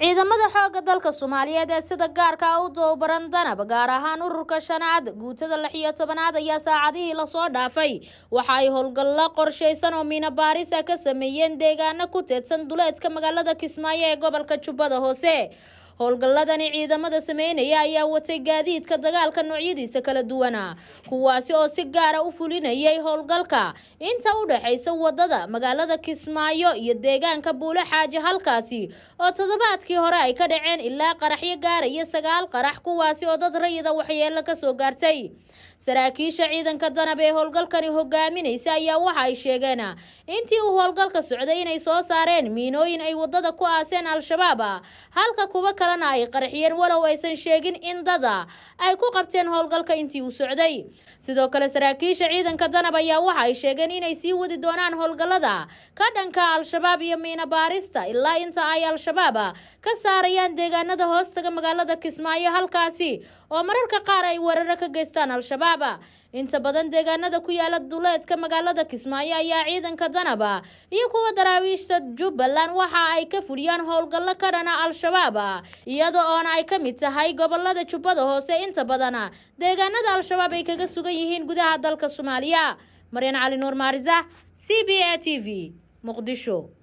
ciidamada xooga dalka soomaaliyeed ee sida gaarka ah u dowbaran danab gaar ahaan ururka shanaad guutada lix iyo tobanaad ayaa saacadihii lasoo dhaafay waxa ay howlgallo qorshaysan oo miina baaris ka sameeyeen deegaano ku teedsan duleedka magaalada kismaayo ee gobolka jubbada hoose howlgalladani ciidamada sameynaya ayaa watay gaadiidka dagaalka noocyadiisa kala duwana kuwaasi oo si gaara u fulinayay howlgalka inta u dhexaysa wadada magaalada kismaayo iyo deegaanka buule xaaje halkaasi oo toddobaadkii hore ay ka dhaceen ilaa qaraxyo gaaraya sagaal qarax kuwaasi oo dad rayida waxyeello kasoo gaartay saraakiisha ciidanka danab ee howlgalkani hogaaminaysa ayaa waxa ay sheegeen intii uu howlgalka socday inay soo saareen miinooyin ay wadada ku aaseen al-shabaab halka kuwa kalena ay qarxiyeen walow aysan sheegin in dada ay ku qabteen howlgalka intii uu socday sidoo kale saraakiisha ciidanka danab ayaa waxa ay sheegeen inay sii wadi doonaan howlgallada ka dhanka al-shabaab iyo miina baarista ilaa inta ay al-shabaab ka saarayaan deegaanada hoostaga magaalada kismaayo halkaasi oo mararka qaar ay weeraro ka geystaan al-shabaab shabaaba inta badan deegaanada ku yaala duleedka magaalada kismaayo ayaa ciidanka danaba iyo kuwa daraawiishta jubbaland waxa ay ka fuliyaan howlgallo ka dhana al-shabaab iyada oona ay ka mid tahay gobolada jubbada hoose inta badana deegaanada al-shabaab ay kaga sugan yihiin gudaha dalka soomaaliya maryan cali nuur maariza c b a t v muqdisho